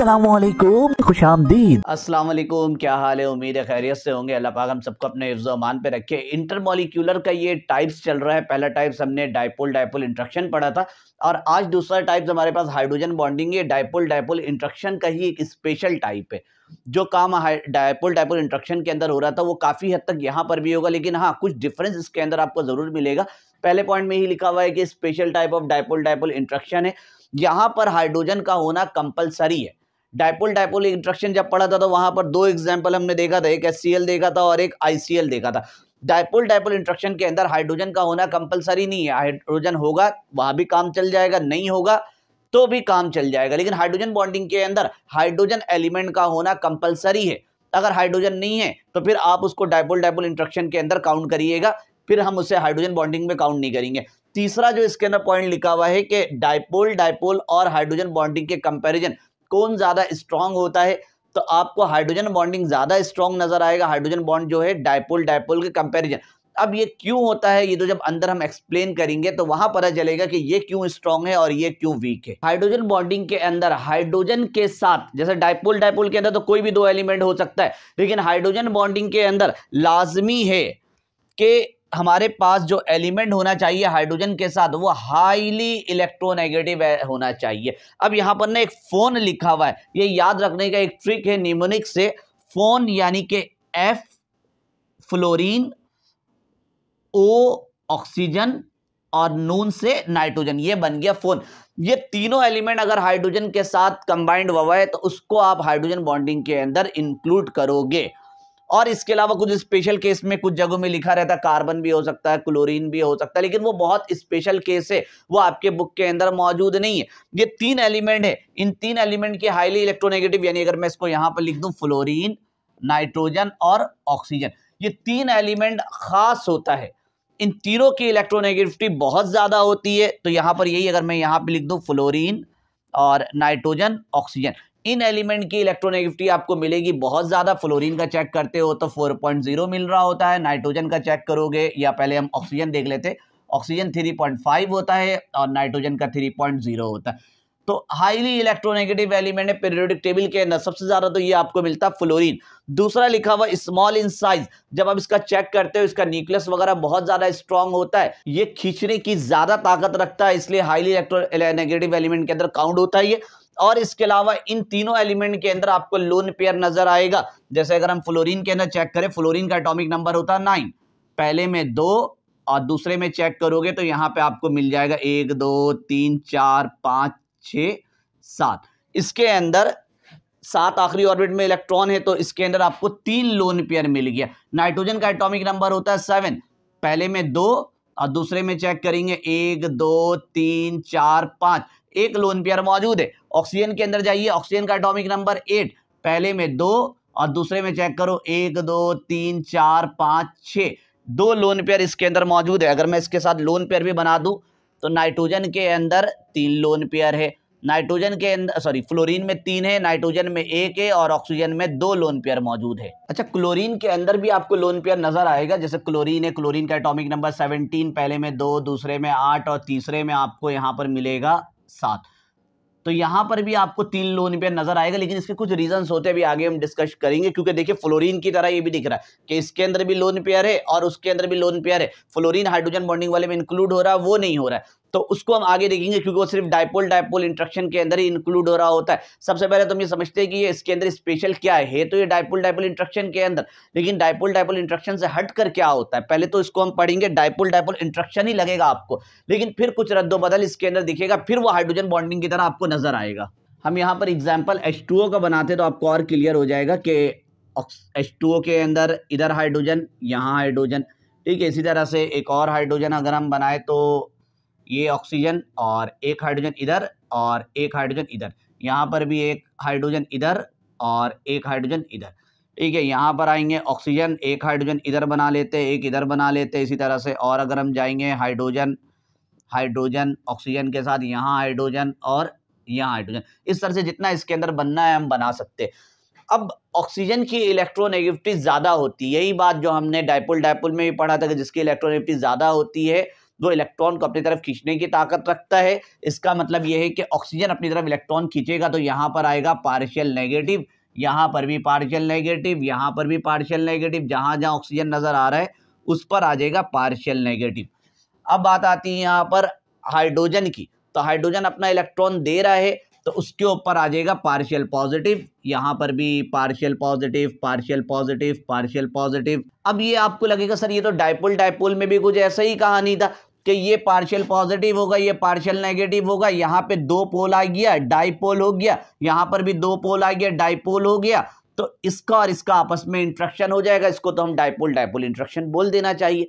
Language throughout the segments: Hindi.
असलकुम खुश आमदीद असलकुम क्या हाल है उम्मीद है खैरियत से होंगे अल्लाह पाक हम सबको अपने मान पे रखे इंटरमोलिकुलर का ये टाइप्स चल रहा है पहला टाइप्स हमने डायपोल डायपोल इंट्रक्शन पढ़ा था और आज दूसरा टाइप्स हमारे पास हाइड्रोजन बॉन्डिंग ये डायपोल डायपोल इंट्रक्शन का ही एक स्पेशल टाइप है जो काम डायपोल डायपोल इंट्रक्शन के अंदर हो रहा था वो काफ़ी हद तक यहाँ पर भी होगा लेकिन हाँ कुछ डिफरेंस इसके अंदर आपको ज़रूर मिलेगा पहले पॉइंट में ही लिखा हुआ है कि special type of dipole dipole interaction है यहाँ पर हाइड्रोजन का होना कंपलसरी है डायपोल डायपोल इंट्रक्शन जब पढ़ा था तो वहाँ पर दो एग्जाम्पल हमने देखा था एक एस देखा था और एक आई देखा था डायपोल डायपोल इंट्रक्शन के अंदर हाइड्रोजन का होना कंपलसरी नहीं है हाइड्रोजन होगा वहाँ भी काम चल जाएगा नहीं होगा तो भी काम चल जाएगा लेकिन हाइड्रोजन बॉन्डिंग के अंदर हाइड्रोजन एलिमेंट का होना कंपलसरी है अगर हाइड्रोजन नहीं है तो फिर आप उसको डायपोल डायपोल इंट्रक्शन के अंदर काउंट करिएगा फिर हम उसे हाइड्रोजन बॉन्डिंग में काउंट नहीं करेंगे तीसरा जो इसके अंदर पॉइंट लिखा हुआ है कि डायपोल डायपोल और हाइड्रोजन बॉन्डिंग के कंपेरिजन कौन ज़्यादा स्ट्रांग होता है तो आपको हाइड्रोजन बॉन्डिंग ज़्यादा स्ट्रांग नज़र आएगा हाइड्रोजन बॉन्ड जो है डायपोल डायपोल के कंपेरिजन अब ये क्यों होता है ये तो जब अंदर हम एक्सप्लेन करेंगे तो वहां पता चलेगा कि ये क्यों स्ट्रांग है और ये क्यों वीक है हाइड्रोजन बॉन्डिंग के अंदर हाइड्रोजन के साथ जैसे डायपोल डायपोल के अंदर तो कोई भी दो एलिमेंट हो सकता है लेकिन हाइड्रोजन बॉन्डिंग के अंदर लाजमी है कि हमारे पास जो एलिमेंट होना चाहिए हाइड्रोजन के साथ वो हाईली इलेक्ट्रोनेगेटिव होना चाहिए अब यहाँ पर ना एक फ़ोन लिखा हुआ है ये याद रखने का एक ट्रिक है निमोनिक से फ़ोन यानी कि एफ फ्लोरीन ओ ऑक्सीजन और नून से नाइट्रोजन ये बन गया फोन ये तीनों एलिमेंट अगर हाइड्रोजन के साथ कंबाइंड हुआ है तो उसको आप हाइड्रोजन बॉन्डिंग के अंदर इंक्लूड करोगे और इसके अलावा कुछ स्पेशल केस में कुछ जगहों में लिखा रहता है कार्बन भी हो सकता है क्लोरीन भी हो सकता है लेकिन वो बहुत स्पेशल केस है वो आपके बुक के अंदर मौजूद नहीं है ये तीन एलिमेंट है इन तीन एलिमेंट की हाईली इलेक्ट्रोनेगेटिव यानी अगर मैं इसको यहाँ पर लिख दूँ फ्लोरिन नाइट्रोजन और ऑक्सीजन ये तीन एलिमेंट खास होता है इन तीनों की इलेक्ट्रोनेगेटिविटी बहुत ज़्यादा होती है तो यहाँ पर यही अगर मैं यहाँ पर लिख दूँ फ्लोरिन और नाइट्रोजन ऑक्सीजन इन एलिमेंट की इलेक्ट्रोनेगेटिविटी आपको मिलेगी बहुत ज़्यादा फ्लोरीन का चेक करते हो तो 4.0 मिल रहा होता है नाइट्रोजन का चेक करोगे या पहले हम ऑक्सीजन देख लेते ऑक्सीजन 3.5 होता है और नाइट्रोजन का 3.0 होता है तो हाईली इलेक्ट्रोनेगेटिव एलिमेंट है पेरियोडिक टेबल के अंदर सबसे ज़्यादा तो ये आपको मिलता है फ्लोरिन दूसरा लिखा हुआ स्मॉल इन साइज जब आप इसका चेक करते हो इसका न्यूक्लियस वगैरह बहुत ज़्यादा स्ट्रांग होता है ये खींचने की ज़्यादा ताकत रखता है इसलिए हाईली इलेक्ट्रो नेगेटिव एलिमेंट के अंदर काउंट होता है ये और इसके अलावा इन तीनों एलिमेंट के अंदर आपको लोन पेयर नजर आएगा जैसे अगर हम फ्लोरीन के अंदर चेक करें फ्लोरीन का एटॉमिक नंबर होता है नाइन पहले में दो और दूसरे में चेक करोगे तो यहाँ पे आपको मिल जाएगा एक दो तीन चार पाँच छ सात इसके अंदर सात आखिरी ऑर्बिट में इलेक्ट्रॉन है तो इसके अंदर आपको तीन लोन पेयर मिल गया नाइट्रोजन का एटॉमिक नंबर होता है सेवन पहले में दो और दूसरे में चेक करेंगे एक दो तीन चार पाँच एक लोन पेयर मौजूद है ऑक्सीजन के अंदर जाइए ऑक्सीजन का एटॉमिक नंबर एट पहले में दो और दूसरे में चेक करो एक दो तीन चार पाँच छः दो लोन पेयर इसके अंदर मौजूद है अगर मैं इसके साथ लोन पेयर भी बना दूँ तो नाइट्रोजन के अंदर तीन लोन पेयर है नाइट्रोजन के अंदर सॉरी फ्लोरीन में तीन है नाइट्रोजन में एक है और ऑक्सीजन में दो लोन पेयर मौजूद है अच्छा क्लोरीन के अंदर भी आपको लोन पेयर नजर आएगा जैसे क्लोरीन है क्लोरीन का एटॉमिक नंबर 17 पहले में दो दूसरे में आठ और तीसरे में आपको यहाँ पर मिलेगा सात तो यहां पर भी आपको तीन लोन पे नजर आएगा लेकिन इसके कुछ रीजन होते हैं अभी आगे हम डिस्कस करेंगे क्योंकि देखिए फ्लोरीन की तरह ये भी दिख रहा है कि इसके अंदर भी लोन पेयर है और उसके अंदर भी लोन पेयर है फ्लोरीन हाइड्रोजन बॉन्डिंग वाले में इंक्लूड हो रहा है वो नहीं हो रहा है तो उसको हम आगे देखेंगे क्योंकि वो सिर्फ डायपोल डायपोल इंट्रक्शन के अंदर ही इंक्लूड हो रहा होता है सबसे पहले तो हम ये समझते हैं कि ये इसके अंदर स्पेशल क्या है, है तो ये डायपोल डायपोल इंट्रक्शन के अंदर लेकिन डायपोल डायपोल इंट्रक्शन से हट कर क्या होता है पहले तो इसको हम पढ़ेंगे डायपोल डायपोल इंट्रक्शन ही लगेगा आपको लेकिन फिर कुछ रद्दोबदल इसके अंदर दिखेगा फिर वो हाइड्रोजन बॉन्डिंग की तरह आपको नजर आएगा हम यहाँ पर एग्जाम्पल एच का बनाते तो आपको और क्लियर हो जाएगा कि एच के अंदर इधर हाइड्रोजन यहाँ हाइड्रोजन ठीक है इसी तरह से एक और हाइड्रोजन अगर हम बनाए तो ये ऑक्सीजन और एक हाइड्रोजन इधर और एक हाइड्रोजन इधर यहाँ पर भी एक हाइड्रोजन इधर और एक हाइड्रोजन इधर ठीक है यहाँ पर आएंगे ऑक्सीजन एक हाइड्रोजन इधर बना लेते हैं एक इधर बना लेते हैं इसी तरह से और अगर हम जाएंगे हाइड्रोजन हाइड्रोजन ऑक्सीजन के साथ यहाँ हाइड्रोजन और यहाँ हाइड्रोजन इस तरह से जितना इसके अंदर बनना है हम बना सकते अब ऑक्सीजन की इलेक्ट्रोनेगेटिविटी ज़्यादा होती है यही बात जो हमने डायपोल डायपोल में भी पढ़ा था कि जिसकी इलेक्ट्रोनेगेटिविटी ज़्यादा होती है जो इलेक्ट्रॉन को अपनी तरफ खींचने की ताकत रखता है इसका मतलब यह है कि ऑक्सीजन अपनी तरफ इलेक्ट्रॉन खींचेगा तो यहाँ पर आएगा पार्शियल नेगेटिव यहाँ पर भी पार्शियल नेगेटिव यहाँ पर भी पार्शियल नेगेटिव जहाँ जहाँ ऑक्सीजन नज़र आ रहा है उस पर आ जाएगा पार्शियल नेगेटिव अब बात आती है यहाँ पर हाइड्रोजन की तो हाइड्रोजन अपना इलेक्ट्रॉन दे रहा है तो उसके ऊपर आ जाएगा पार्शियल पॉजिटिव यहाँ पर भी partial positive partial positive partial positive अब ये आपको लगेगा सर ये तो डायपोल डायपोल में भी कुछ ऐसा ही कहानी था कि ये पार्शियल पॉजिटिव होगा ये पार्शियल नेगेटिव होगा यहाँ पे दो पोल आ गया डाईपोल हो गया यहाँ पर भी दो पोल आ गया डाईपोल हो गया तो इसका और इसका आपस में इंट्रक्शन हो जाएगा इसको तो हम डाइपोल डाइपोल इंट्रक्शन बोल देना चाहिए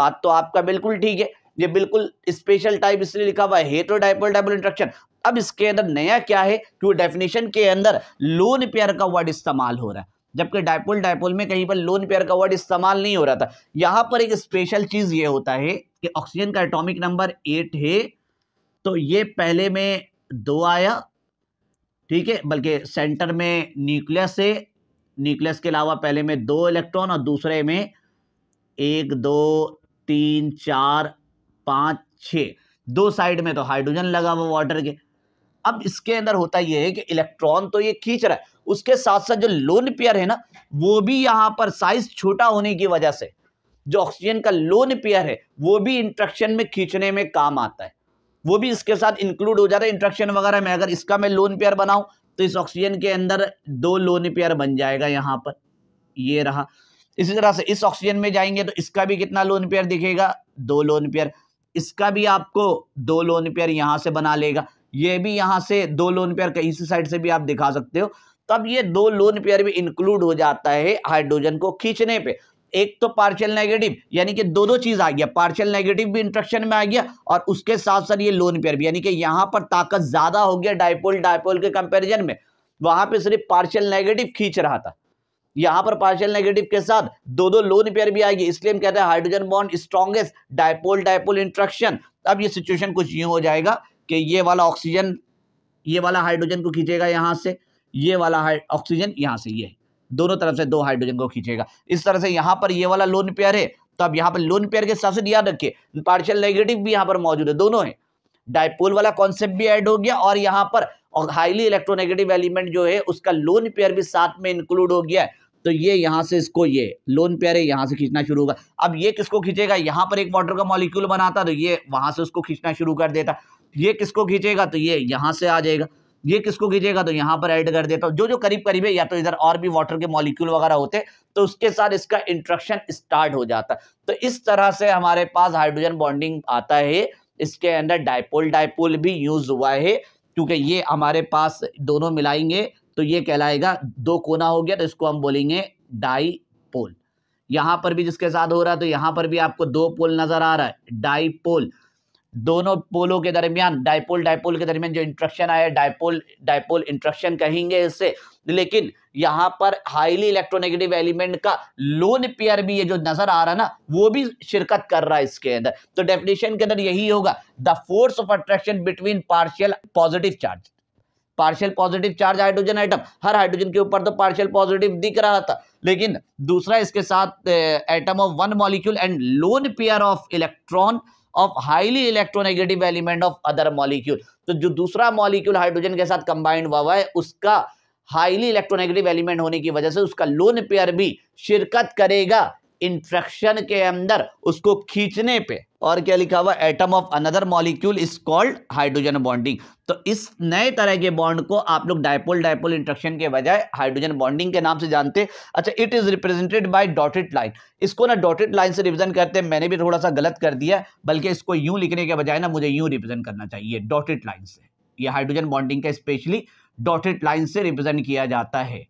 बात तो आपका बिल्कुल ठीक है ये बिल्कुल स्पेशल टाइप इसलिए लिखा हुआ है हेटरो डायपोल डाइपोल इंट्रक्शन अब इसके अंदर नया क्या है कि डेफिनेशन के अंदर लोन पेयर का वर्ड इस्तेमाल हो रहा है जबकि डायपोल डायपोल में कहीं पर लोन पेयर का वर्ड इस्तेमाल नहीं हो रहा था यहां पर एक स्पेशल चीज़ ये होता है कि ऑक्सीजन का एटॉमिक नंबर एट है तो ये पहले में दो आया ठीक है बल्कि सेंटर में न्यूक्लियस है न्यूक्लियस के अलावा पहले में दो इलेक्ट्रॉन और दूसरे में एक दो तीन चार पाँच छ दो साइड में तो हाइड्रोजन लगा हुआ वाटर के अब इसके अंदर होता यह है कि इलेक्ट्रॉन तो ये खींच रहा है उसके साथ साथ जो लोन पेयर है ना वो भी यहाँ पर साइज छोटा होने की वजह से जो ऑक्सीजन का लोन पेयर है वो भी इंट्रक्शन में खींचने में काम आता है वो भी इसके साथ इंक्लूड हो जाता है इंट्रक्शन वगैरह में अगर इसका मैं लोन पेयर बनाऊँ तो इस ऑक्सीजन के अंदर दो लोन पेयर बन जाएगा यहाँ पर ये रहा इसी तरह से इस ऑक्सीजन में जाएंगे तो इसका भी कितना लोन पेयर दिखेगा दो लोन पेयर इसका भी आपको दो लोन पेयर यहाँ से बना लेगा ये भी यहाँ से दो लोन पेयर कहीं से साइड से भी आप दिखा सकते हो तब ये दो लोन पेयर भी इंक्लूड हो जाता है हाइड्रोजन को खींचने पे एक तो पार्शियल नेगेटिव यानी कि दो दो चीज आ गया पार्शियल नेगेटिव भी इंट्रक्शन में आ गया और उसके साथ साथ ये लोन पेयर भी यानी कि यहाँ पर ताकत ज्यादा हो गया डायपोल डायपोल के कंपेरिजन में वहां पर सिर्फ पार्शियल नेगेटिव खींच रहा था यहाँ पर पार्शियल नेगेटिव के साथ दो दो लोन पेयर भी आएगी इसलिए हम कहते हैं hydrogen bond strongest dipole dipole interaction अब ये सिचुएशन कुछ यूं हो जाएगा कि ये वाला ऑक्सीजन ये वाला हाइड्रोजन को खींचेगा यहाँ से ये वाला ऑक्सीजन यहाँ से ये दोनों तरफ से दो हाइड्रोजन को खींचेगा इस तरह से यहाँ पर ये वाला लोन पेयर है तो अब यहाँ पर लोन पेयर के हिसाब से याद रखिए पार्शियल नेगेटिव भी यहाँ पर मौजूद है दोनों है डायपोल वाला कॉन्सेप्ट भी ऐड हो गया और यहाँ पर हाईली इलेक्ट्रोनेगेटिव एलिमेंट जो है उसका लोन पेयर भी साथ में इंक्लूड हो गया है तो ये यहाँ से इसको ये लोन पेयर है यहाँ से खींचना शुरू होगा अब ये किसको खींचेगा यहाँ पर एक वाटर का मॉलिक्यूल बनाता तो ये वहाँ से उसको खींचना शुरू कर देता ये किसको खींचेगा तो ये यहाँ से आ जाएगा ये किसको खींचेगा तो यहाँ पर ऐड कर देता हूँ जो जो करीब करीब है या तो इधर और भी वाटर के मॉलिक्यूल वगैरह होते तो उसके साथ इसका इंट्रक्शन स्टार्ट हो जाता तो इस तरह से हमारे पास हाइड्रोजन बॉन्डिंग आता है इसके अंदर डायपोल डायपोल भी यूज हुआ है क्योंकि ये हमारे पास दोनों मिलाएंगे तो ये कहलाएगा दो कोना हो गया तो इसको हम बोलेंगे डाईपोल यहाँ पर भी जिसके साथ हो रहा है तो यहाँ पर भी आपको दो पोल नजर आ रहा है डाईपोल दोनों पोलों के दरमियान डायपोल डायपोल के दरमियान जो इंट्रक्शन आया डायपोल डायपोल इंट्रक्शन कहेंगे इससे लेकिन यहाँ पर हाईली इलेक्ट्रोनेगेटिव एलिमेंट का लोन पेयर भी ये जो नजर आ रहा है ना वो भी शिरकत कर रहा है इसके अंदर तो डेफिनेशन के अंदर यही होगा the force of attraction between partial positive charge partial positive charge hydrogen atom हर हाइड्रोजन के ऊपर तो पार्शियल पॉजिटिव दिख रहा था लेकिन दूसरा इसके साथ atom of one molecule and lone pair of electron of highly electronegative element of other molecule तो जो दूसरा मॉलिक्यूल हाइड्रोजन के साथ कंबाइंड हुआ हुआ है उसका हाईली इलेक्ट्रोनेगेटिव एलिमेंट होने की वजह से उसका लोन पेयर भी शिरकत करेगा इंफ्रेक्शन के अंदर उसको खींचने पर और क्या लिखा हुआ atom of another molecule is called hydrogen bonding तो इस नए तरह के बॉन्ड को आप लोग डायपोल डायपोल इंट्रक्शन के बजाय हाइड्रोजन बॉन्डिंग के नाम से जानते अच्छा it is represented by dotted line इसको ना डॉटेड लाइन से रिप्रेजेंट करते हैं मैंने भी थोड़ा सा गलत कर दिया बल्कि इसको यूं लिखने के बजाय ना मुझे यूं रिप्रेजेंट करना चाहिए डॉटेड लाइन से ये हाइड्रोजन बॉन्डिंग का स्पेशली डॉटेड लाइन से रिप्रेजेंट किया जाता है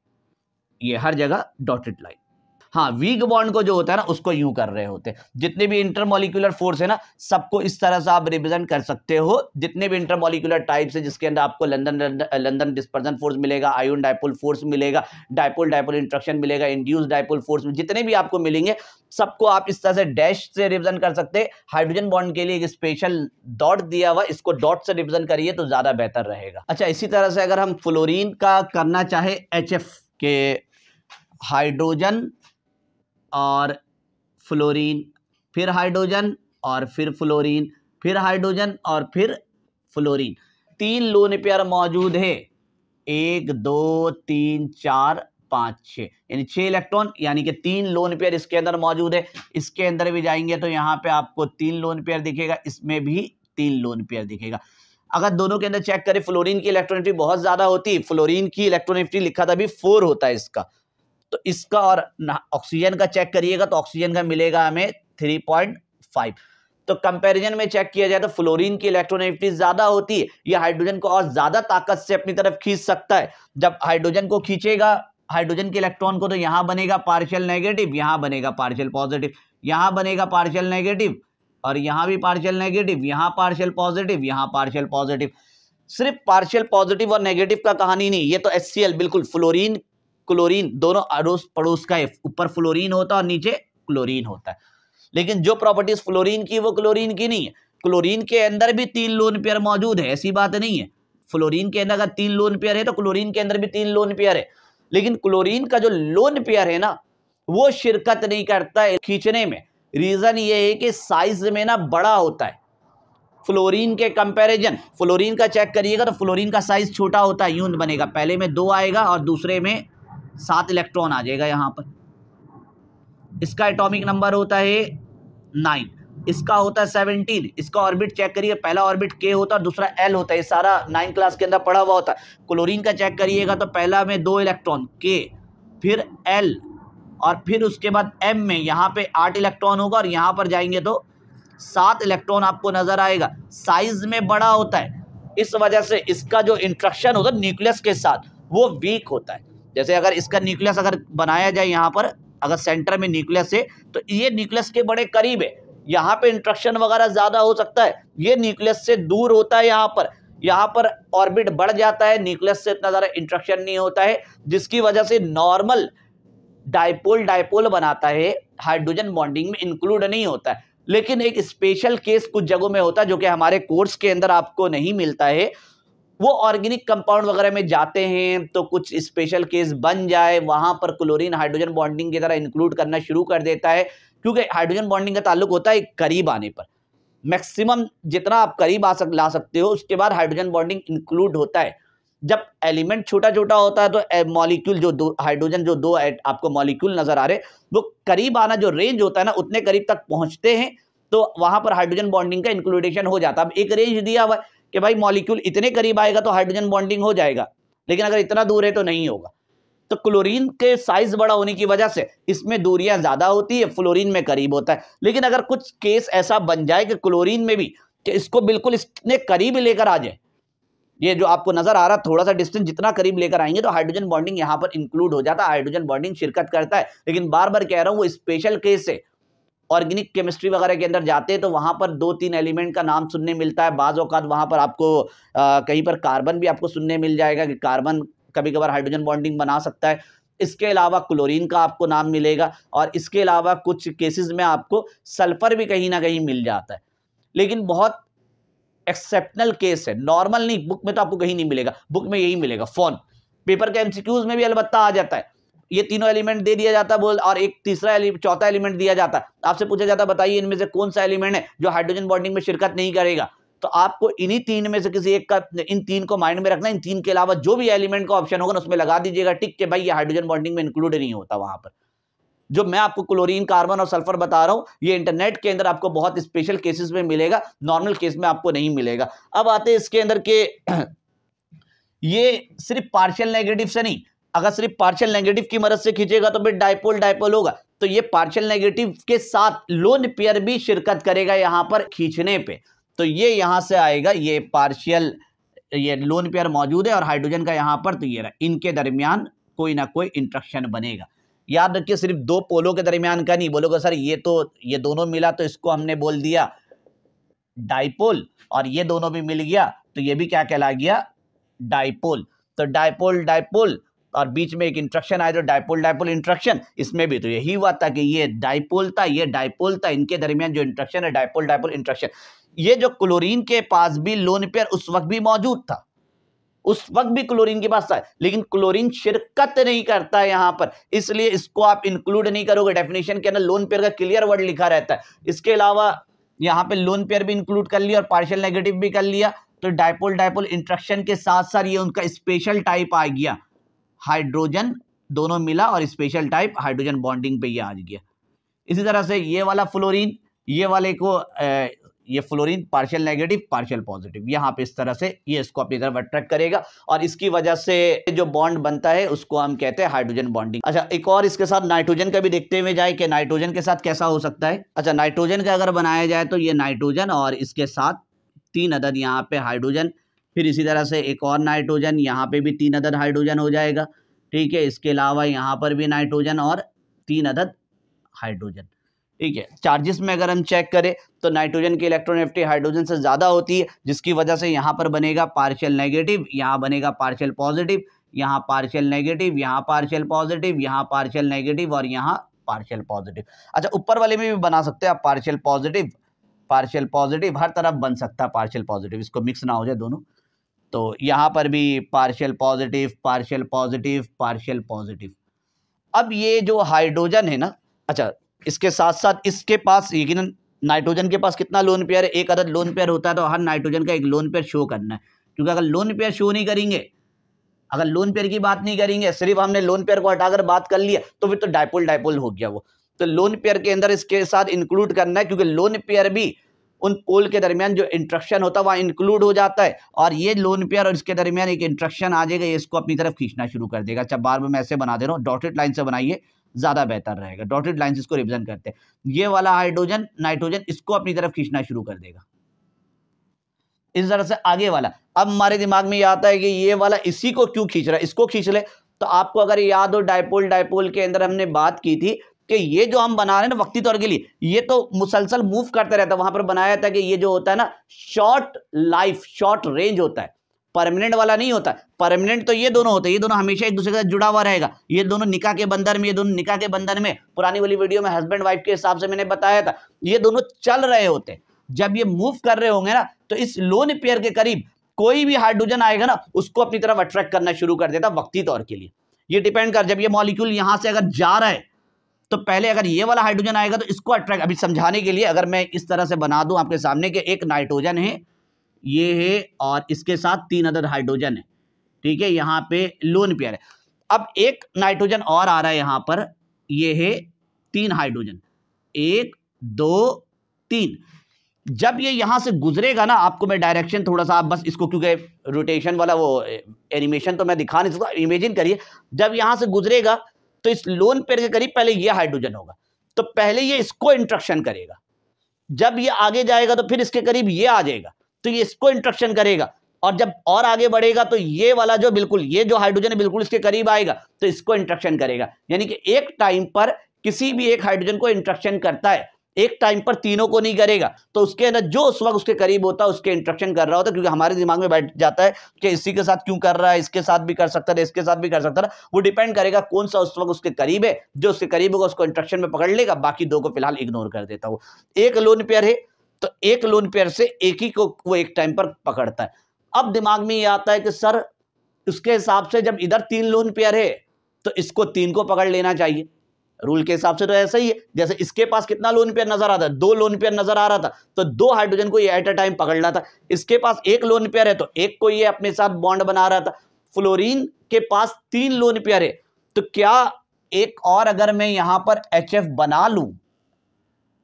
ये हर जगह डॉटेड लाइन हाँ वीक बॉन्ड को जो होता है ना उसको यूं कर रहे होते हैं जितने भी इंटरमोलिकुलर फोर्स है ना सबको इस तरह से आप रिप्रेजेंट कर सकते हो जितने भी इंटरमोलिकुलर टाइप्स है जिसके अंदर आपको लंदन लंदन डिस्पर्जन फोर्स मिलेगा आयोन डायपोल फोर्स मिलेगा डायपोल डायपोल इंट्रक्शन मिलेगा इंड्यूस डायपोल फोर्स जितने भी आपको मिलेंगे सबको आप इस तरह से डैश से रिप्रेजेंट कर सकते हैं हाइड्रोजन बॉन्ड के लिए एक स्पेशल डॉट दिया हुआ इसको डॉट से रिप्रेजेंट करिए तो ज़्यादा बेहतर रहेगा अच्छा इसी तरह से अगर हम फ्लोरीन का करना चाहे एच के हाइड्रोजन और फ्लोरीन फिर हाइड्रोजन और फिर फ्लोरीन फिर हाइड्रोजन और फिर फ्लोरीन तीन लोन पेयर मौजूद है एक दो तीन चार पाँच छः यानी छः इलेक्ट्रॉन यानी कि तीन लोन पेयर इसके अंदर मौजूद है इसके अंदर भी जाएंगे तो यहाँ पे आपको तीन लोन पेयर दिखेगा इसमें भी तीन लोन पेयर दिखेगा अगर दोनों के अंदर चेक करें फ्लोरीन की इलेक्ट्रोनिटी बहुत ज़्यादा होती है फ्लोरीन की इलेक्ट्रोनिटी लिखा था भी फोर होता है इसका तो इसका और ऑक्सीजन का चेक करिएगा तो ऑक्सीजन का मिलेगा हमें थ्री पॉइंट फाइव तो कंपैरिजन में चेक किया जाए तो फ्लोरीन की इलेक्ट्रोनेगेटिविटी ज़्यादा होती है यह हाइड्रोजन को और ज़्यादा ताकत से अपनी तरफ खींच सकता है जब हाइड्रोजन को खींचेगा हाइड्रोजन के इलेक्ट्रॉन को तो यहां बनेगा पार्शियल नेगेटिव यहां बनेगा पार्शियल पॉजिटिव यहां बनेगा पार्शियल नेगेटिव और यहां भी पार्शियल नेगेटिव यहां पार्शियल पॉजिटिव यहां पार्शियल पॉजिटिव सिर्फ पार्शियल पॉजिटिव और नेगेटिव का कहानी नहीं ये तो एस बिल्कुल फ्लोरीन क्लोरीन दोनों अड़ोस पड़ोस का है ऊपर फ्लोरीन होता है और नीचे क्लोरीन होता है लेकिन जो प्रॉपर्टीज फ्लोरीन की वो क्लोरीन की नहीं है क्लोरीन के अंदर भी तीन लोन पेयर मौजूद है ऐसी बात नहीं है फ्लोरीन के अंदर अगर तीन लोन पेयर है तो क्लोरीन के अंदर भी तीन लोन पेयर है लेकिन क्लोरीन का जो लोन पेयर है ना वो शिरकत नहीं करता है खींचने में रीज़न ये है कि साइज में ना बड़ा होता है फ्लोरीन के कंपैरिजन फ्लोरीन का चेक करिएगा तो फ्लोरीन का साइज छोटा होता है यूं बनेगा पहले में दो आएगा और दूसरे में सात इलेक्ट्रॉन आ जाएगा यहाँ पर इसका एटॉमिक नंबर होता है नाइन इसका होता है सेवनटीन इसका ऑर्बिट चेक करिए पहला ऑर्बिट के होता है दूसरा एल होता है ये सारा नाइन क्लास के अंदर पड़ा हुआ होता है क्लोरीन का चेक करिएगा तो पहला में दो इलेक्ट्रॉन के फिर एल और फिर उसके बाद एम में यहाँ पे आठ इलेक्ट्रॉन होगा और यहाँ पर जाएंगे तो सात इलेक्ट्रॉन आपको नज़र आएगा साइज में बड़ा होता है इस वजह से इसका जो इंट्रक्शन होता है न्यूक्लियस के साथ वो वीक होता है जैसे अगर इसका न्यूक्लियस अगर बनाया जाए यहाँ पर अगर सेंटर में न्यूक्लियस है तो ये न्यूक्लियस के बड़े करीब है यहाँ पे इंट्रक्शन वगैरह ज़्यादा हो सकता है ये न्यूक्लियस से दूर होता है यहाँ पर यहाँ पर ऑर्बिट बढ़ जाता है न्यूक्लियस से इतना ज़्यादा इंट्रक्शन नहीं होता है जिसकी वजह से नॉर्मल डायपोल डायपोल बनाता है हाइड्रोजन बॉन्डिंग में इंक्लूड नहीं होता है लेकिन एक स्पेशल केस कुछ जगहों में होता है जो कि हमारे कोर्स के अंदर आपको नहीं मिलता है वो ऑर्गेनिक कंपाउंड वगैरह में जाते हैं तो कुछ स्पेशल केस बन जाए वहाँ पर क्लोरीन हाइड्रोजन बॉन्डिंग की तरह इंक्लूड करना शुरू कर देता है क्योंकि हाइड्रोजन बॉन्डिंग का ताल्लुक होता है करीब आने पर मैक्सिमम जितना आप करीब आ सक ला सकते हो उसके बाद हाइड्रोजन बॉन्डिंग इंक्लूड होता है जब एलिमेंट छोटा छोटा होता है तो मॉलिक्यूल जो दो हाइड्रोजन जो दो आपको मॉलिक्यूल नज़र आ रहे वो करीब आना जो रेंज होता है ना उतने करीब तक पहुँचते हैं तो वहाँ पर हाइड्रोजन बॉन्डिंग का इंक्लूडेशन हो जाता है अब एक रेंज दिया हुआ कि भाई मॉलिक्यूल इतने करीब आएगा तो हाइड्रोजन बॉन्डिंग हो जाएगा लेकिन अगर इतना दूर है तो नहीं होगा तो क्लोरीन के साइज बड़ा होने की वजह से इसमें दूरियां ज़्यादा होती है फ्लोरीन में करीब होता है लेकिन अगर कुछ केस ऐसा बन जाए कि क्लोरीन में भी कि इसको बिल्कुल इसने करीब लेकर आ जाए ये जो आपको नज़र आ रहा थोड़ा सा डिस्टेंस जितना करीब लेकर आएंगे तो हाइड्रोजन बॉन्डिंग यहां पर इंक्लूड हो जाता है हाइड्रोजन बॉन्डिंग शिरकत करता है लेकिन बार बार कह रहा हूँ वो स्पेशल केस है ऑर्गेनिक केमिस्ट्री वगैरह के अंदर जाते हैं तो वहाँ पर दो तीन एलिमेंट का नाम सुनने मिलता है बाज़ अवत वहाँ पर आपको आ, कहीं पर कार्बन भी आपको सुनने मिल जाएगा कि कार्बन कभी कभार हाइड्रोजन बॉन्डिंग बना सकता है इसके अलावा क्लोरीन का आपको नाम मिलेगा और इसके अलावा कुछ केसेस में आपको सल्फ़र भी कहीं ना कहीं मिल जाता है लेकिन बहुत एक्सेप्शनल केस है नॉर्मल नहीं बुक में तो आपको कहीं नहीं मिलेगा बुक में यही मिलेगा फ़ोन पेपर के एमसीक्यूज में भी अलबत्ता आ जाता है ये तीनों एलिमेंट दे दिया जाता बोल और एक तीसरा चौथा एलिमेंट दिया जाता आपसे पूछा जाता बताइए इनमें से कौन सा एलिमेंट है जो हाइड्रोजन बॉन्डिंग में शिरकत नहीं करेगा तो आपको इन्हीं तीन में से किसी एक का इन तीन को माइंड में रखना इन तीन के अलावा जो भी एलिमेंट का ऑप्शन होगा ना उसमें लगा दीजिएगा टिक के भाई ये हाइड्रोजन बॉन्डिंग में इंक्लूड नहीं होता वहां पर जो मैं आपको क्लोरीन कार्बन और सल्फर बता रहा हूँ ये इंटरनेट के अंदर आपको बहुत स्पेशल केसेस में मिलेगा नॉर्मल केस में आपको नहीं मिलेगा अब आते इसके अंदर के ये सिर्फ पार्शियल नेगेटिव से नहीं अगर सिर्फ पार्शियल नेगेटिव की मदद से खींचेगा तो फिर डायपोल डायपोल होगा तो ये पार्शियल नेगेटिव के साथ लोन पेयर भी शिरकत करेगा यहाँ पर खींचने पे तो ये यहाँ से आएगा ये पार्शियल ये लोन पेयर मौजूद है और हाइड्रोजन का यहाँ पर तो ये रहा इनके दरमियान कोई ना कोई इंट्रक्शन बनेगा याद रखिए सिर्फ दो पोलों के दरमियान का नहीं बोलोगे सर ये तो ये दोनों मिला तो इसको हमने बोल दिया डाइपोल और ये दोनों भी मिल गया तो ये भी क्या कहला गया डाइपोल तो डाइपोल डाइपोल और बीच में एक इंट्रक्शन आया जो डायपोल डायपोल इंट्रक्शन इसमें भी तो यही हुआ था कि ये डायपोल था ये डायपोल था इनके दरमियान जो इंट्रक्शन है डायपोल डायपोल इंट्रक्शन ये जो क्लोरीन के पास भी लोन पेयर उस वक्त भी मौजूद था उस वक्त भी क्लोरीन के पास था लेकिन क्लोरीन शिरकत नहीं करता है यहां पर इसलिए इसको आप इंक्लूड नहीं करोगे डेफिनेशन के अंदर लोन पेयर का क्लियर वर्ड लिखा रहता है इसके अलावा यहाँ पे लोन पेयर भी इंक्लूड कर लिया और पार्शियल नेगेटिव भी कर लिया तो डायपोल डायपोल इंट्रक्शन के साथ साथ ये उनका स्पेशल टाइप आ गया हाइड्रोजन दोनों मिला और स्पेशल टाइप हाइड्रोजन बॉन्डिंग पे ये आ गया इसी तरह से ये वाला फ्लोरीन ये वाले को ये fluorine partial negative partial positive यहाँ पे इस तरह से ये इसको अपनी तरफ अट्रैक्ट करेगा और इसकी वजह से जो बॉन्ड बनता है उसको हम कहते हैं हाइड्रोजन बॉन्डिंग अच्छा एक और इसके साथ नाइट्रोजन का भी देखते हुए जाए कि नाइट्रोजन के साथ कैसा हो सकता है अच्छा नाइट्रोजन का अगर बनाया जाए तो ये नाइट्रोजन और इसके साथ तीन अदद यहाँ पे हाइड्रोजन फिर इसी तरह से एक और नाइट्रोजन यहाँ पे भी तीन अदद हाइड्रोजन हो जाएगा ठीक है इसके अलावा यहाँ पर भी नाइट्रोजन और तीन अदद हाइड्रोजन ठीक है चार्जेस में अगर हम चेक करें तो नाइट्रोजन की इलेक्ट्रोनेगेटिव हाइड्रोजन से ज़्यादा होती है जिसकी वजह से यहाँ पर बनेगा पार्शियल नेगेटिव यहाँ बनेगा पार्शियल पॉजिटिव यहाँ पार्शियल नेगेटिव यहाँ पार्शियल पॉजिटिव यहाँ पार्शियल नेगेटिव और यहाँ पार्शियल पॉजिटिव अच्छा ऊपर वाले में भी बना सकते हैं आप पार्शियल पॉजिटिव पार्शियल पॉजिटिव हर तरफ बन सकता है पार्शियल पॉजिटिव इसको मिक्स ना हो जाए दोनों तो यहाँ पर भी partial positive partial positive partial positive अब ये जो हाइड्रोजन है ना अच्छा इसके साथ साथ इसके पास यकीन नाइट्रोजन के पास कितना लोन पेयर है एक अदर लोन पेयर होता है तो हर नाइट्रोजन का एक लोन पेयर शो करना है क्योंकि अगर लोन पेयर शो नहीं करेंगे अगर लोन पेयर की बात नहीं करेंगे सिर्फ हमने लोन पेयर को हटाकर बात कर लिया तो फिर तो डायपोल डायपोल हो गया वो तो लोन पेयर के अंदर इसके साथ इंक्लूड करना है क्योंकि लोन पेयर भी उन पोल के दरमियान जो इंट्रक्शन होता है वहाँ इंक्लूड हो जाता है और ये लोन पेयर और इसके दरमियान एक इंट्रक्शन आ जाएगा इसको अपनी तरफ खींचना शुरू कर देगा अच्छा बार बार मैं ऐसे बना दे रहा हूँ डॉटेड लाइन से बनाइए ज़्यादा बेहतर रहेगा डॉटेड लाइन इसको रिप्रेजेंट करते हैं ये वाला हाइड्रोजन नाइट्रोजन इसको अपनी तरफ खींचना शुरू कर देगा इस तरह से आगे वाला अब हमारे दिमाग में यह आता है कि ये वाला इसी को क्यों खींच रहा है इसको खींच ले तो आपको अगर याद हो डायपोल डायपोल के अंदर हमने बात की थी कि ये जो हम बना रहे हैं ना वक्ती तौर के लिए ये तो मुसलसल मूव करते रहता है वहां पर बनाया जाता है कि ये जो होता है ना शॉर्ट लाइफ शॉर्ट रेंज होता है परमानेंट वाला नहीं होता परमानेंट तो ये दोनों होते हैं ये दोनों हमेशा एक दूसरे के साथ जुड़ा हुआ रहेगा ये दोनों निकाह के बंधन में ये दोनों निकाह के बंधन में पुरानी वाली वीडियो में हस्बैंड वाइफ के हिसाब से मैंने बताया था ये दोनों चल रहे होते हैं जब ये मूव कर रहे होंगे ना तो इस लोन पेयर के करीब कोई भी हाइड्रोजन आएगा ना उसको अपनी तरफ अट्रैक्ट करना शुरू कर देता वक्ती तौर के लिए ये डिपेंड कर जब ये मॉलिक्यूल यहां से अगर जा रहा है तो पहले अगर ये वाला हाइड्रोजन आएगा तो इसको अट्रैक्ट अभी समझाने के लिए अगर मैं इस तरह से बना दूं आपके सामने के एक नाइट्रोजन है ये है और इसके साथ तीन अदर हाइड्रोजन है ठीक है यहाँ पे लोन पेयर है अब एक नाइट्रोजन और आ रहा है यहाँ पर ये है तीन हाइड्रोजन एक दो तीन जब ये यहाँ से गुजरेगा ना आपको मैं डायरेक्शन थोड़ा सा आप बस इसको क्योंकि रोटेशन वाला वो एनिमेशन तो मैं दिखा नहीं सकता इमेजिन करिए जब यहाँ से गुजरेगा तो इस लोन पेयर के करीब पहले ये हाइड्रोजन होगा तो पहले ये इसको इंट्रक्शन करेगा जब ये आगे जाएगा तो फिर इसके करीब ये आ जाएगा तो ये इसको इंट्रक्शन करेगा और जब और आगे बढ़ेगा तो ये वाला जो बिल्कुल ये जो हाइड्रोजन है बिल्कुल इसके करीब आएगा तो इसको इंट्रक्शन करेगा यानी कि एक टाइम पर किसी भी एक हाइड्रोजन को इंट्रक्शन करता है एक टाइम पर तीनों को नहीं करेगा तो उसके अंदर जो उस वक्त उसके करीब होता है उसके इंट्रक्शन कर रहा होता है क्योंकि हमारे दिमाग में बैठ जाता है कि इसी के साथ क्यों कर रहा है इसके साथ भी कर सकता है इसके साथ भी कर सकता है वो डिपेंड करेगा कौन सा उस वक्त उसके करीब है जो उसके करीब होगा उसको इंट्रक्शन में पकड़ लेगा बाकी दो को फिलहाल इग्नोर कर देता हूँ एक लोन पेयर है तो एक लोन पेयर से एक ही को वो एक टाइम पर पकड़ता है अब दिमाग में ये आता है कि सर उसके हिसाब से जब इधर तीन लोन पेयर है तो इसको तीन को पकड़ लेना चाहिए रूल के हिसाब से तो ऐसा ही है जैसे इसके पास कितना लोन पेयर नजर आता है दो लोन पेयर नजर आ रहा था तो दो हाइड्रोजन को ये एट अ टाइम पकड़ रहा था इसके पास एक लोन पेयर है तो एक को ये अपने साथ बॉन्ड बना रहा था फ्लोरीन के पास तीन लोन पेयर है तो क्या एक और अगर मैं यहां पर एच बना लू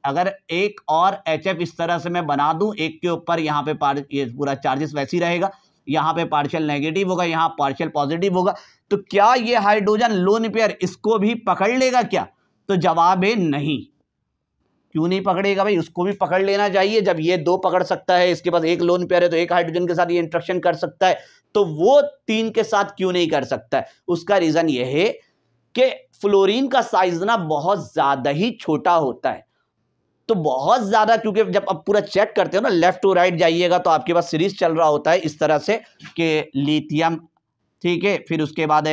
अगर एक और एच इस तरह से मैं बना दू एक के ऊपर यहां पर पूरा चार्जेस वैसी रहेगा यहाँ पे पार्शियल नेगेटिव होगा यहाँ पार्शियल पॉजिटिव होगा तो क्या ये हाइड्रोजन लोन पेयर इसको भी पकड़ लेगा क्या तो जवाब है नहीं क्यों नहीं पकड़ेगा भाई उसको भी पकड़ लेना चाहिए जब ये दो पकड़ सकता है इसके पास एक लोन पेयर है तो एक हाइड्रोजन के साथ ये इंट्रक्शन कर सकता है तो वो तीन के साथ क्यों नहीं कर सकता है उसका रीज़न ये है कि फ्लोरीन का साइज ना बहुत ज़्यादा ही छोटा होता है तो बहुत ज़्यादा क्योंकि जब आप पूरा चेक करते हो ना लेफ्ट टू राइट जाइएगा तो आपके पास सीरीज चल रहा होता है इस तरह से कि लिथियम ठीक है फिर उसके बाद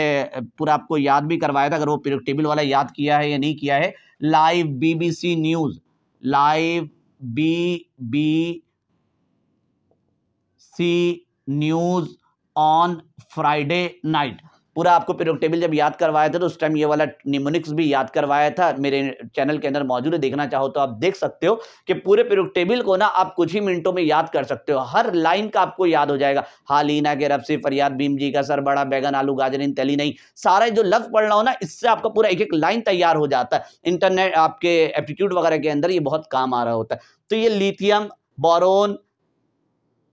पूरा आपको याद भी करवाया था अगर वो पीरियड टेबल वाला याद किया है या नहीं किया है live BBC news live B B C news on Friday night पूरा आपको पीरियोडिक टेबल जब याद करवाया था तो उस टाइम ये वाला निमोनिक्स भी याद करवाया था मेरे चैनल के अंदर मौजूद है देखना चाहो तो आप देख सकते हो कि पूरे पीरियोडिक टेबल को ना आप कुछ ही मिनटों में याद कर सकते हो हर लाइन का आपको याद हो जाएगा हालीना के रब से फरियाद भीम जी का सर बड़ा बैगन आलू गाजरीन तली नहीं सारा जो लफ्ज रहा हो ना इससे आपका पूरा एक एक लाइन तैयार हो जाता है इंटरनेट आपके एप्टीट्यूड वगैरह के अंदर ये बहुत काम आ रहा होता है तो ये लिथियम बोरोन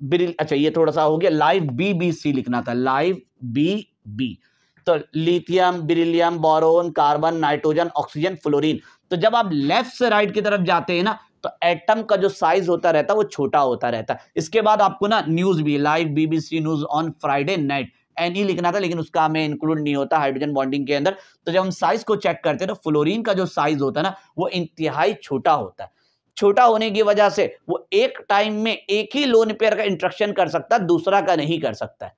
बिरिल अच्छा ये थोड़ा सा हो गया लाइव बी बी सी लिखना था लाइव बी बी तो lithium beryllium boron carbon nitrogen oxygen fluorine तो जब आप लेफ्ट से राइट की तरफ जाते हैं ना तो एटम का जो साइज होता रहता है वो छोटा होता रहता है इसके बाद आपको ना न्यूज़ भी live BBC news on Friday night any लिखना था लेकिन उसका हमें इंक्लूड नहीं होता हाइड्रोजन बॉन्डिंग के अंदर तो जब हम साइज को चेक करते हैं तो फ्लोरिन का जो साइज होता है ना वो इंतहाई छोटा होता है छोटा होने की वजह से वो एक टाइम में एक ही लोन पेयर का इंट्रक्शन कर सकता है दूसरा का नहीं कर सकता है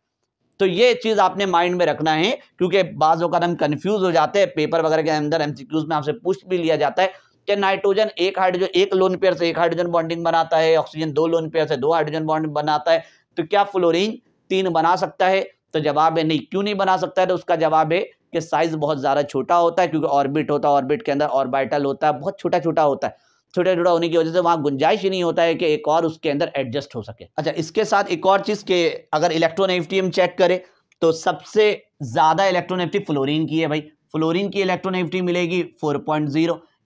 तो ये चीज़ आपने माइंड में रखना है क्योंकि बाज़ अवत हम कन्फ्यूज़ हो जाते हैं पेपर वगैरह के अंदर एम में आपसे पूछ भी लिया जाता है कि नाइट्रोजन एक हाइड्रोजन एक लोन पेयर से एक हाइड्रोजन बॉन्डिंग बनाता है ऑक्सीजन दो लोन पेयर से दो हाइड्रोजन बॉन्ड बनाता है तो क्या फ्लोरिन तीन बना सकता है तो जवाब है नहीं क्यों नहीं बना सकता है तो उसका जवाब है कि साइज़ बहुत ज़्यादा छोटा होता है क्योंकि ऑर्बिट होता है ऑर्बिट के अंदर ऑर्बिटल होता है बहुत छोटा छोटा होता है छोटा टुटा होने की वजह से वहाँ गुंजाइश ही नहीं होता है कि एक और उसके अंदर एडजस्ट हो सके अच्छा इसके साथ एक और चीज़ के अगर इलेक्ट्रॉन एफ चेक करें तो सबसे ज़्यादा इलेक्ट्रॉन एफ फ्लोरीन की है भाई फ्लोरीन की इलेक्ट्रॉन एफ मिलेगी फोर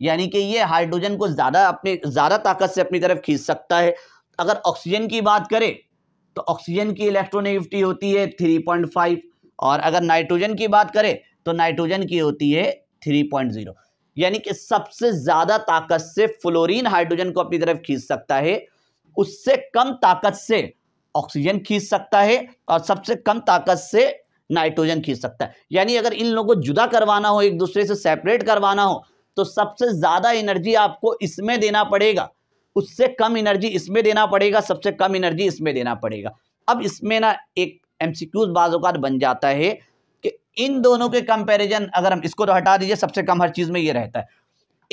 यानी कि ये हाइड्रोजन को ज़्यादा अपने ज़्यादा ताकत से अपनी तरफ खींच सकता है अगर ऑक्सीजन की बात करें तो ऑक्सीजन की इलेक्ट्रोनेगेटिविटी होती है थ्री पॉइंट फाइव और अगर नाइट्रोजन की बात करें तो नाइट्रोजन की होती है थ्री पॉइंट जीरो यानी कि सबसे ज़्यादा ताकत से फ्लोरीन हाइड्रोजन को अपनी तरफ खींच सकता है उससे कम ताकत से ऑक्सीजन खींच सकता है और सबसे कम ताकत से नाइट्रोजन खींच सकता है यानी अगर इन लोगों को जुदा करवाना हो एक दूसरे से सेपरेट करवाना हो तो सबसे ज़्यादा एनर्जी आपको इसमें देना पड़ेगा उससे कम एनर्जी इसमें देना पड़ेगा सबसे कम एनर्जी इसमें देना पड़ेगा अब इसमें ना एक एम सी बन जाता है कि इन दोनों के कंपैरिजन अगर हम इसको तो हटा दीजिए सबसे कम हर चीज़ में ये रहता है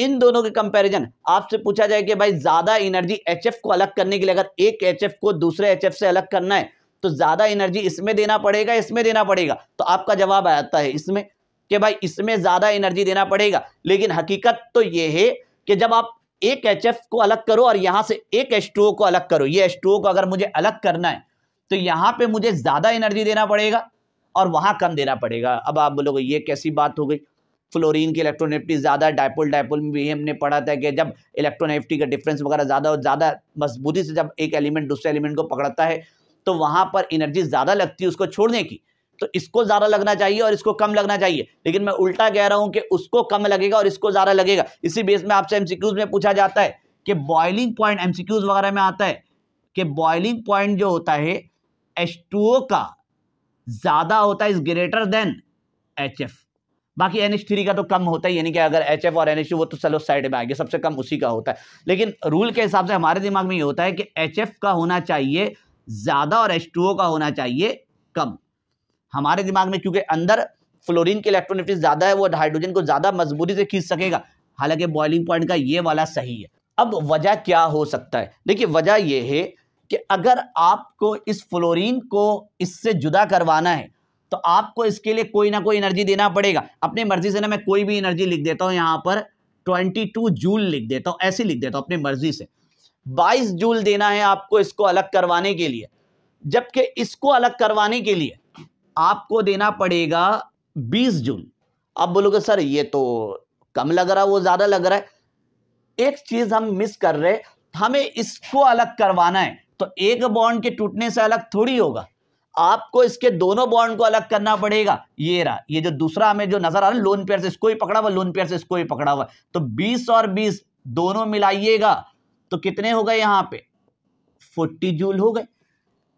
इन दोनों के कंपैरिजन आपसे पूछा जाए कि भाई ज़्यादा एनर्जी एचएफ को अलग करने के लिए अगर एक एचएफ को दूसरे एचएफ से अलग करना है तो ज़्यादा एनर्जी इसमें देना पड़ेगा इसमें देना पड़ेगा तो आपका जवाब आता है इसमें कि भाई इसमें ज़्यादा एनर्जी देना पड़ेगा लेकिन हकीकत तो ये है कि जब आप एक एच को अलग करो और यहाँ से एक एच को अलग करो ये एच को अगर मुझे अलग करना है तो यहाँ पे मुझे ज़्यादा एनर्जी देना पड़ेगा और वहाँ कम देना पड़ेगा अब आप बोलोगे ये कैसी बात हो गई फ्लोरीन की इलेक्ट्रोनेफ्टी ज़्यादा डायपोल डायपोल में भी हमने पढ़ा था कि जब इलेक्ट्रोनेफ्टी का डिफरेंस वगैरह ज़्यादा और ज़्यादा मजबूती से जब एक एलिमेंट दूसरे एलिमेंट को पकड़ता है तो वहाँ पर एनर्जी ज़्यादा लगती है उसको छोड़ने की तो इसको ज़्यादा लगना चाहिए और इसको कम लगना चाहिए लेकिन मैं उल्टा कह रहा हूँ कि उसको कम लगेगा और इसको ज़्यादा लगेगा इसी बेस में आपसे एम में पूछा जाता है कि बॉयलिंग पॉइंट एम वगैरह में आता है कि बॉयलिंग पॉइंट जो होता है एच का ज़्यादा होता है is greater than H F बाकी एन थ्री का तो कम होता है यानी कि अगर एच एफ और एन एच टू वो तो चलो साइड में आएगी सबसे कम उसी का होता है लेकिन रूल के हिसाब से हमारे दिमाग में ये होता है कि एच एफ का होना चाहिए ज़्यादा और एच टू ओ का होना चाहिए कम हमारे दिमाग में क्योंकि अंदर फ्लोरीन की इलेक्ट्रोनिटी ज़्यादा है वो हाइड्रोजन को ज़्यादा मजबूरी से खींच सकेगा हालांकि बॉइलिंग पॉइंट का ये वाला सही है अब वजह क्या हो सकता है देखिए वजह यह है कि अगर आपको इस फ्लोरीन को इससे जुदा करवाना है तो आपको इसके लिए कोई ना कोई एनर्जी देना पड़ेगा अपनी मर्जी से ना मैं कोई भी एनर्जी लिख देता हूँ यहाँ पर ट्वेंटी टू जूल लिख देता हूँ ऐसे लिख देता हूँ अपनी मर्जी से बाईस जूल देना है आपको इसको अलग करवाने के लिए जबकि इसको अलग करवाने के लिए आपको देना पड़ेगा बीस जूल आप बोलोगे सर ये तो कम लग रहा है वो ज़्यादा लग रहा है एक चीज़ हम मिस कर रहे हमें इसको अलग करवाना है तो एक बॉन्ड के टूटने से अलग थोड़ी होगा आपको इसके दोनों बॉन्ड को अलग करना पड़ेगा ये रहा ये जो दूसरा हमें जो नजर आ रहा है लोन पेयर से इसको ही पकड़ा हुआ लोन पेयर से इसको ही पकड़ा हुआ तो 20 और 20 दोनों मिलाइएगा तो कितने हो गए यहां पे 40 जूल हो गए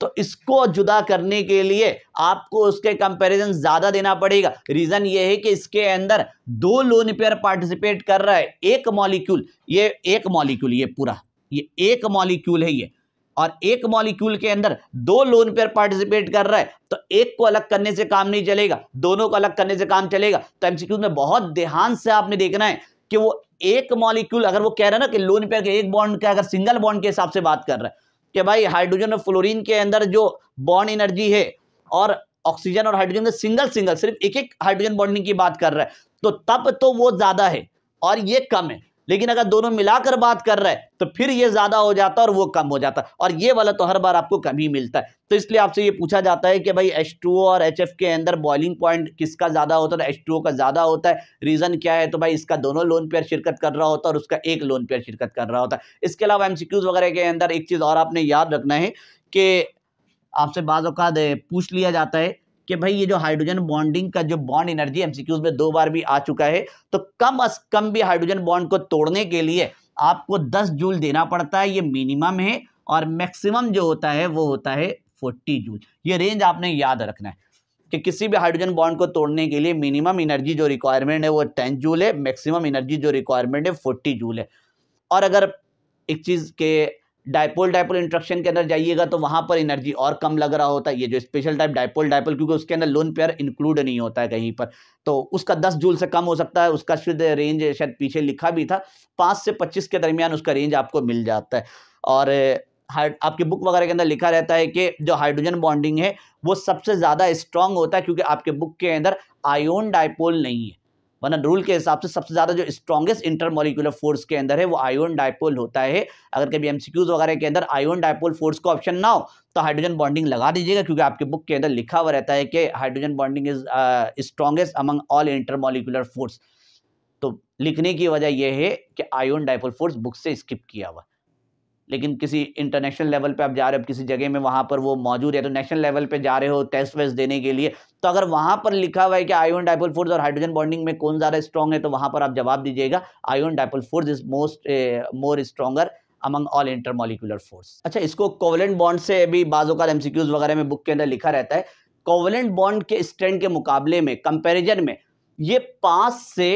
तो इसको जुदा करने के लिए आपको उसके कंपैरिजन ज़्यादा देना पड़ेगा रीज़न ये है कि इसके अंदर दो लोन पेयर पार्टिसिपेट कर रहा है एक मॉलिक्यूल ये एक मॉलिक्यूल ये पूरा ये एक मॉलिक्यूल है ये और एक मॉलिक्यूल के अंदर दो लोन पेयर पार्टिसिपेट कर रहा है तो एक को अलग करने से काम नहीं चलेगा दोनों को अलग करने से काम चलेगा तो एमसीक्यू में बहुत ध्यान से आपने देखना है कि वो एक मॉलिक्यूल अगर वो कह रहा है ना कि लोन पेयर के एक बॉन्ड का अगर सिंगल बॉन्ड के हिसाब से बात कर रहा है कि भाई हाइड्रोजन और फ्लोरीन के अंदर जो बॉन्ड एनर्जी है और ऑक्सीजन और हाइड्रोजन सिंगल सिंगल सिर्फ एक एक हाइड्रोजन बॉन्डिंग की बात कर रहा है तो तब तो वो ज़्यादा है और ये कम है लेकिन अगर दोनों मिलाकर बात कर रहे हैं तो फिर ये ज़्यादा हो जाता है और वो कम हो जाता है और ये वाला तो हर बार आपको कम ही मिलता है तो इसलिए आपसे ये पूछा जाता है कि भाई एच और एच के अंदर बॉइलिंग पॉइंट किसका ज़्यादा होता है एच तो का ज़्यादा होता है रीज़न क्या है तो भाई इसका दोनों लोन पेयर शिरकत कर रहा होता है और उसका एक लोन पेयर शिरकत कर रहा होता है इसके अलावा एम वगैरह के अंदर एक चीज़ और आपने याद रखना है कि आपसे बाज़ पूछ लिया जाता है कि भाई ये जो हाइड्रोजन बॉन्डिंग का जो बॉन्ड एनर्जी एमसीक्यूज में दो बार भी आ चुका है तो कम अज कम भी हाइड्रोजन बॉन्ड को तोड़ने के लिए आपको 10 जूल देना पड़ता है ये मिनिमम है और मैक्सिमम जो होता है वो होता है 40 जूल ये रेंज आपने याद रखना है कि किसी भी हाइड्रोजन बॉन्ड को तोड़ने के लिए मिनिमम एनर्जी जो रिक्वायरमेंट है वो टेन जूल है मैक्सिमम एनर्जी जो रिक्वायरमेंट है फोर्टी जूल है और अगर एक चीज़ के डायपोल डायपोल इंट्रक्शन के अंदर जाइएगा तो वहाँ पर एनर्जी और कम लग रहा होता है ये जो स्पेशल टाइप डायपोल डायपोल क्योंकि उसके अंदर लोन पेयर इंक्लूड नहीं होता है कहीं पर तो उसका दस जूल से कम हो सकता है उसका शुद्ध रेंज शायद पीछे लिखा भी था पाँच से पच्चीस के दरमियान उसका रेंज आपको मिल जाता है और आपकी बुक वगैरह के अंदर लिखा रहता है कि जो हाइड्रोजन बॉन्डिंग है वो सबसे ज़्यादा स्ट्रांग होता है क्योंकि आपके बुक के अंदर आयोन डायपोल नहीं है वरना रूल के हिसाब से सबसे ज़्यादा जो स्ट्रॉगेस्ट इंटरमोलिकुलर फोर्स के अंदर है वो आयोन डायपोल होता है अगर कभी एमसीक्यूज वगैरह के अंदर आयोन डायपोल फोर्स का ऑप्शन ना हो तो हाइड्रोजन बॉन्डिंग लगा दीजिएगा क्योंकि आपके बुक के अंदर लिखा हुआ रहता है कि hydrogen bonding is strongest among all intermolecular force तो लिखने की वजह यह है कि आयोन डायपोल फोर्स बुक से स्किप किया हुआ लेकिन किसी इंटरनेशनल लेवल पे आप जा रहे हो किसी जगह में वहाँ पर वो मौजूद है तो नेशनल लेवल पे जा रहे हो टेस्ट वेस्ट देने के लिए तो अगर वहाँ पर लिखा हुआ है कि आयोन डाइपोल फोर्स और हाइड्रोजन बॉन्डिंग में कौन ज़्यादा स्ट्रॉन्ग है तो वहाँ पर आप जवाब दीजिएगा ion dipole force is most more stronger among all intermolecular force अच्छा इसको कोवलेंट बॉन्ड से भी बाजों का एमसीक्यूज वगैरह में बुक के अंदर लिखा रहता है कोवलेंट बॉन्ड के स्ट्रेंड के मुकाबले में कंपेरिजन में ये पाँच से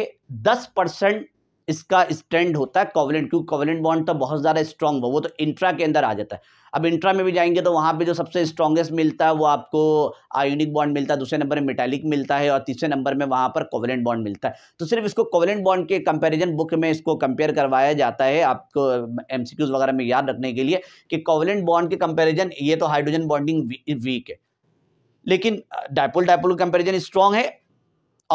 दस परसेंट इसका स्टैंड होता है कॉवलेंट क्योंकि कोवलेंट बॉन्ड तो बहुत ज़्यादा स्ट्रॉन्ग हो वो तो इंट्रा के अंदर आ जाता है अब इंट्रा में भी जाएंगे तो वहाँ पे जो सबसे स्ट्रॉन्गेस्ट मिलता है वो आपको आयोनिक बॉन्ड मिलता है दूसरे नंबर में मेटालिक मिलता है और तीसरे नंबर में वहाँ पर कोवलेंट बॉन्ड मिलता है तो सिर्फ इसको कोवलेंट बॉन्ड के कंपेरिजन बुक में इसको कंपेयर करवाया जाता है आपको एम वगैरह में याद रखने के लिए कि कोवलेंट बॉन्ड के कंपेरिजन ये तो हाइड्रोजन बॉन्डिंग वीक है लेकिन डायपोल डायपोल कंपेरिजन स्ट्रॉन्ग है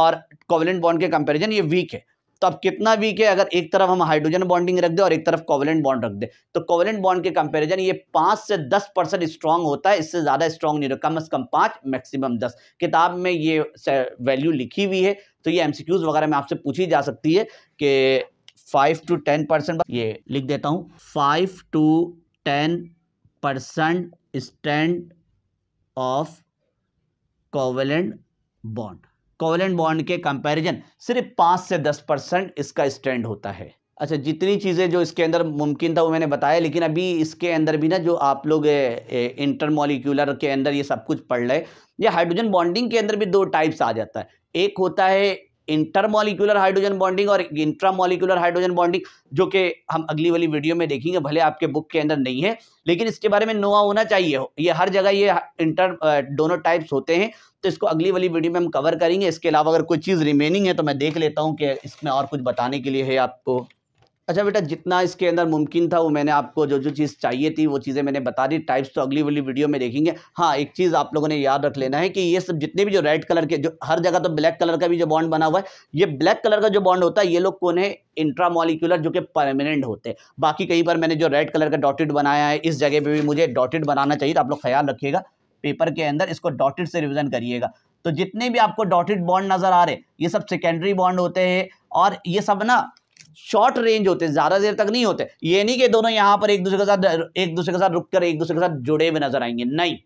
और कोवलेंट बॉन्ड के कंपेरिजन ये वीक है तो अब कितना वीक है अगर एक तरफ हम हाइड्रोजन बॉन्डिंग रख दे और एक तरफ कोवलेंट बॉन्ड रख दे तो कोवलेंट बॉन्ड के कंपेरिजन ये पांच से दस परसेंट स्ट्रॉन्ग होता है इससे ज़्यादा स्ट्रॉन्ग नहीं होता कम अज़ कम पांच मैक्सिमम दस किताब में ये वैल्यू लिखी हुई है तो ये एमसीक्यूज वगैरह में आपसे पूछी जा सकती है कि फाइव टू टेन परसेंट ये लिख देता हूँ five to ten percent stand of covalent bond covalent bond के कंपैरिजन सिर्फ पाँच से दस परसेंट इसका स्टैंड होता है अच्छा जितनी चीज़ें जो इसके अंदर मुमकिन था वो मैंने बताया लेकिन अभी इसके अंदर भी ना जो आप लोग इंटर मोलिकुलर के अंदर ये सब कुछ पढ़ रहे या हाइड्रोजन बॉन्डिंग के अंदर भी दो टाइप्स आ जाता है एक होता है इंटर मोलिकुलर हाइड्रोजन बॉन्डिंग और इंट्रा हाइड्रोजन बॉन्डिंग जो कि हम अगली वाली वीडियो में देखेंगे भले आपके बुक के अंदर नहीं है लेकिन इसके बारे में नोआ होना चाहिए ये हर जगह ये इंटर दोनों टाइप्स होते हैं तो इसको अगली वाली वीडियो में हम कवर करेंगे इसके अलावा अगर कोई चीज़ रिमेनिंग है तो मैं देख लेता हूँ कि इसमें और कुछ बताने के लिए है आपको अच्छा बेटा जितना इसके अंदर मुमकिन था वो मैंने आपको जो जो चीज़ चाहिए थी वो चीज़ें मैंने बता दी टाइप्स तो अगली वाली वीडियो में देखेंगे हाँ एक चीज़ आप लोगों ने याद रख लेना है कि ये सब जितने भी जो रेड कलर के जो हर जगह तो ब्लैक कलर का भी जो बॉन्ड बना हुआ है ये ब्लैक कलर का जो बॉन्ड होता है ये लोग कौन है इंट्रामोलिकुलर जो कि परमानेंट होते हैं बाकी कहीं पर मैंने जो रेड कलर का डॉटेड बनाया है इस जगह पर भी मुझे डॉटेड बनाना चाहिए तो आप लोग ख्याल रखिएगा पेपर के अंदर इसको डॉटेड से रिविजन करिएगा तो जितने भी आपको डॉटेड बॉन्ड नज़र आ रहे ये सब सेकेंडरी बॉन्ड होते हैं और ये सब ना शॉर्ट रेंज होते हैं ज़्यादा देर तक नहीं होते ये नहीं कि दोनों यहाँ पर एक दूसरे के साथ एक दूसरे के साथ रुक कर एक दूसरे के साथ जुड़े हुए नजर आएंगे नहीं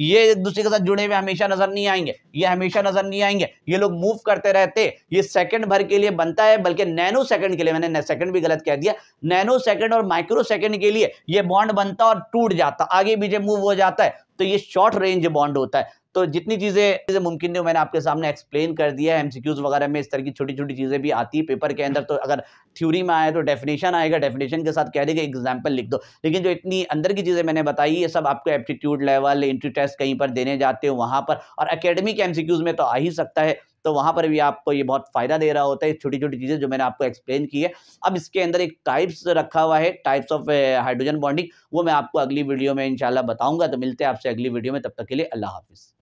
ये एक दूसरे के साथ जुड़े हुए हमेशा नजर नहीं आएंगे ये हमेशा नजर नहीं आएंगे ये लोग मूव करते रहते ये सेकंड भर के लिए बनता है बल्कि नैनो सेकंड के लिए मैंने सेकंड भी गलत कह दिया नैनो सेकंड और माइक्रो सेकंड के लिए ये बॉन्ड बनता और टूट जाता आगे पीछे मूव हो जाता है तो ये शॉर्ट रेंज बॉन्ड होता है तो जितनी चीज़ें मुमकिन है मैंने आपके सामने एक्सप्लेन कर दिया है एमसीक्यूज वगैरह में इस तरह की छोटी छोटी चीज़ें भी आती है पेपर के अंदर तो अगर थ्योरी में आए तो डेफिनेशन आएगा डेफिनेशन के साथ कह देगा एग्जाम्पल लिख दो लेकिन जो इतनी अंदर की चीज़ें मैंने बताई ये सब आपको एप्टीट्यूड लेवल इंट्री टेस्ट कहीं पर देने जाते हो वहाँ पर और अकेडमी के एम में तो आ ही सकता है तो वहाँ पर भी आपको ये बहुत फ़ायदा दे रहा होता है छोटी छोटी चीज़ें जो मैंने आपको एक्सप्लेन की है अब इसके अंदर एक टाइप्स रखा हुआ है टाइप्स ऑफ हाइड्रोजन बॉन्डिंग वो मैं आपको अगली वीडियो में इंशाल्लाह बताऊंगा तो मिलते हैं आपसे अगली वीडियो में तब तक के लिए अल्लाह हाफिज़